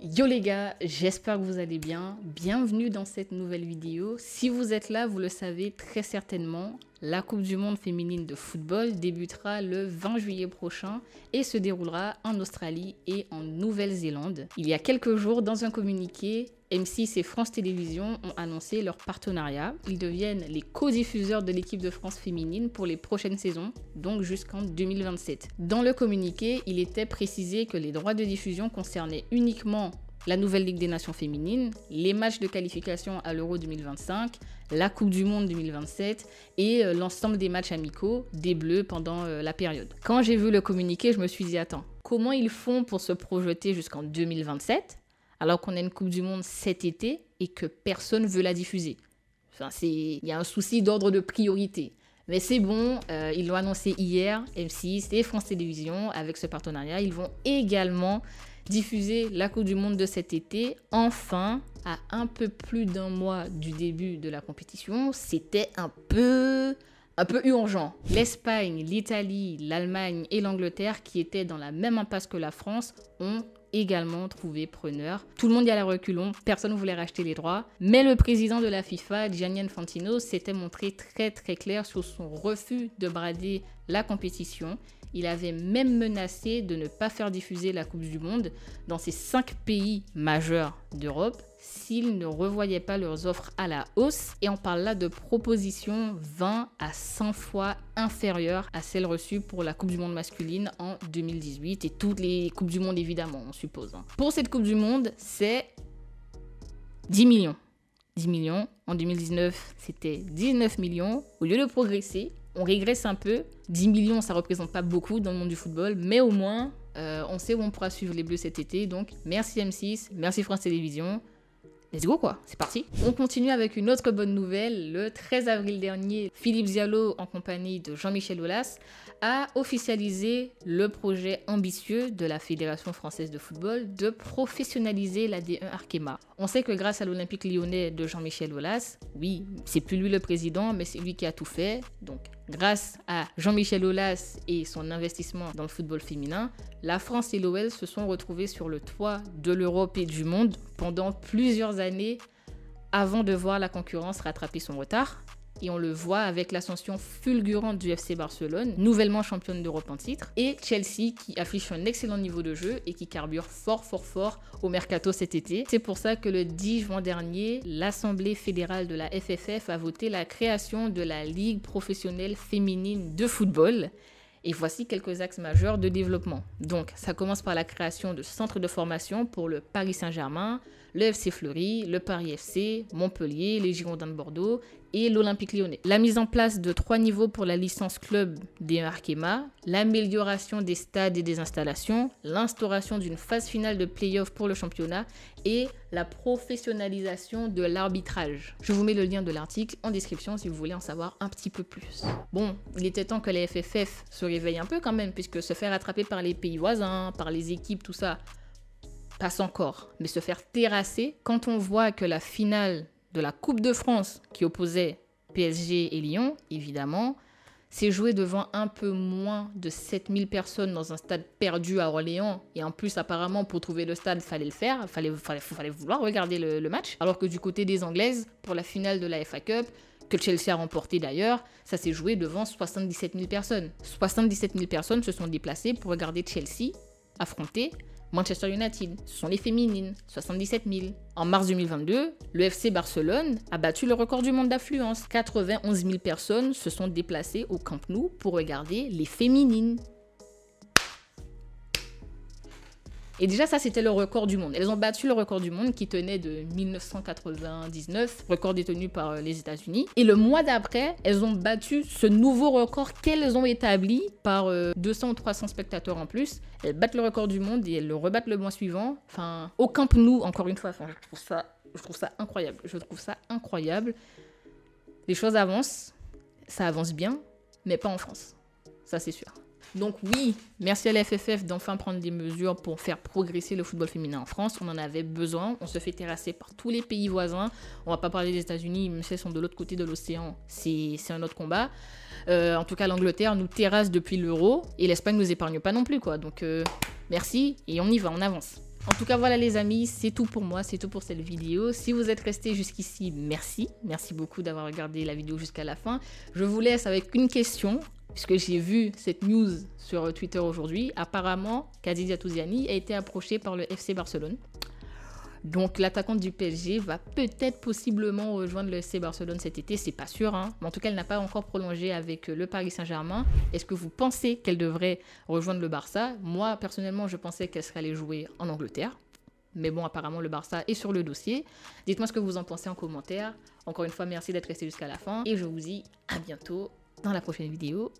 Yo les gars, j'espère que vous allez bien. Bienvenue dans cette nouvelle vidéo. Si vous êtes là, vous le savez très certainement, la Coupe du Monde féminine de football débutera le 20 juillet prochain et se déroulera en Australie et en Nouvelle-Zélande. Il y a quelques jours, dans un communiqué, M6 et France Télévisions ont annoncé leur partenariat. Ils deviennent les co-diffuseurs de l'équipe de France féminine pour les prochaines saisons, donc jusqu'en 2027. Dans le communiqué, il était précisé que les droits de diffusion concernaient uniquement la nouvelle Ligue des Nations féminines, les matchs de qualification à l'Euro 2025, la Coupe du Monde 2027 et euh, l'ensemble des matchs amicaux des Bleus pendant euh, la période. Quand j'ai vu le communiqué, je me suis dit, attends, comment ils font pour se projeter jusqu'en 2027 alors qu'on a une Coupe du Monde cet été et que personne veut la diffuser Enfin, il y a un souci d'ordre de priorité. Mais c'est bon, euh, ils l'ont annoncé hier, M6 et France Télévisions, avec ce partenariat, ils vont également diffuser la Coupe du Monde de cet été, enfin, à un peu plus d'un mois du début de la compétition, c'était un peu un peu urgent. L'Espagne, l'Italie, l'Allemagne et l'Angleterre, qui étaient dans la même impasse que la France, ont également trouvé preneur. Tout le monde y allait reculons, personne ne voulait racheter les droits. Mais le président de la FIFA, Gianni Infantino, s'était montré très très clair sur son refus de brader la compétition il avait même menacé de ne pas faire diffuser la Coupe du Monde dans ces cinq pays majeurs d'Europe s'ils ne revoyait pas leurs offres à la hausse. Et on parle là de propositions 20 à 100 fois inférieures à celles reçues pour la Coupe du Monde masculine en 2018 et toutes les Coupes du Monde évidemment, on suppose. Hein. Pour cette Coupe du Monde, c'est 10 millions. 10 millions. En 2019, c'était 19 millions. Au lieu de progresser, on régresse un peu. 10 millions, ça représente pas beaucoup dans le monde du football, mais au moins, euh, on sait où on pourra suivre les Bleus cet été. Donc, merci M6, merci France Télévisions. Let's go quoi, c'est parti. On continue avec une autre bonne nouvelle. Le 13 avril dernier, Philippe Diallo, en compagnie de Jean-Michel Aulas, a officialisé le projet ambitieux de la Fédération française de football de professionnaliser la D1 Arkema. On sait que grâce à l'Olympique lyonnais de Jean-Michel Aulas, oui, c'est plus lui le président, mais c'est lui qui a tout fait. Donc Grâce à Jean-Michel Aulas et son investissement dans le football féminin, la France et l'OL se sont retrouvés sur le toit de l'Europe et du monde pendant plusieurs années avant de voir la concurrence rattraper son retard. Et on le voit avec l'ascension fulgurante du FC Barcelone, nouvellement championne d'Europe en titre, et Chelsea qui affiche un excellent niveau de jeu et qui carbure fort fort fort au mercato cet été. C'est pour ça que le 10 juin dernier, l'Assemblée fédérale de la FFF a voté la création de la Ligue professionnelle féminine de football. Et voici quelques axes majeurs de développement. Donc, ça commence par la création de centres de formation pour le Paris Saint-Germain, le FC Fleury, le Paris FC, Montpellier, les Girondins de Bordeaux et l'Olympique lyonnais. La mise en place de trois niveaux pour la licence club des Arkema, l'amélioration des stades et des installations, l'instauration d'une phase finale de play-off pour le championnat et la professionnalisation de l'arbitrage. Je vous mets le lien de l'article en description si vous voulez en savoir un petit peu plus. Bon, il était temps que les FFF se réveillent un peu quand même, puisque se faire attraper par les pays voisins, par les équipes, tout ça, passe encore. Mais se faire terrasser, quand on voit que la finale de la Coupe de France qui opposait PSG et Lyon, évidemment, s'est jouée devant un peu moins de 7000 personnes dans un stade perdu à Orléans. Et en plus, apparemment, pour trouver le stade, fallait le faire, fallait, fallait, vouloir regarder le, match. Alors que du côté des Anglaises, pour la finale de la FA Cup, que Chelsea a remporté d'ailleurs, ça s'est joué devant 77000 personnes. 77000 personnes se sont déplacées pour regarder Chelsea affronter Manchester United, ce sont les féminines, 77 000. En mars 2022, le FC Barcelone a battu le record du monde d'affluence. 91 000 personnes se sont déplacées au Camp Nou pour regarder les féminines. Et déjà, ça, c'était le record du monde. Elles ont battu le record du monde qui tenait de 1999, record détenu par euh, les États-Unis. Et le mois d'après, elles ont battu ce nouveau record qu'elles ont établi par 200 euh, ou 300 spectateurs en plus. Elles battent le record du monde et elles le rebattent le mois suivant. Enfin, au Camp Nou, encore une fois. ça, je trouve ça incroyable. Je trouve ça incroyable. Les choses avancent, ça avance bien, mais pas en France. Ça, c'est sûr. Donc oui, merci à la FFF d'enfin prendre des mesures pour faire progresser le football féminin en France. On en avait besoin. On se fait terrasser par tous les pays voisins. On va pas parler des États-Unis, mais ils sont de l'autre côté de l'océan. C'est un autre combat. Euh, en tout cas, l'Angleterre nous terrasse depuis l'euro et l'Espagne nous épargne pas non plus quoi. Donc euh, merci et on y va, on avance. En tout cas, voilà les amis, c'est tout pour moi, c'est tout pour cette vidéo. Si vous êtes resté jusqu'ici, merci. Merci beaucoup d'avoir regardé la vidéo jusqu'à la fin. Je vous laisse avec une question, puisque j'ai vu cette news sur Twitter aujourd'hui. Apparemment, Khadija Touziani a été approchée par le FC Barcelone donc l'attaquante du PSG va peut-être possiblement rejoindre le C Barcelone cet été, c'est pas sûr, hein. mais en tout cas elle n'a pas encore prolongé avec euh, le Paris Saint-Germain. Est-ce que vous pensez qu'elle devrait rejoindre le Barça Moi personnellement je pensais qu'elle serait allée jouer en Angleterre, mais bon apparemment le Barça est sur le dossier. Dites-moi ce que vous en pensez en commentaire. Encore une fois merci d'être resté jusqu'à la fin et je vous dis à bientôt dans la prochaine vidéo.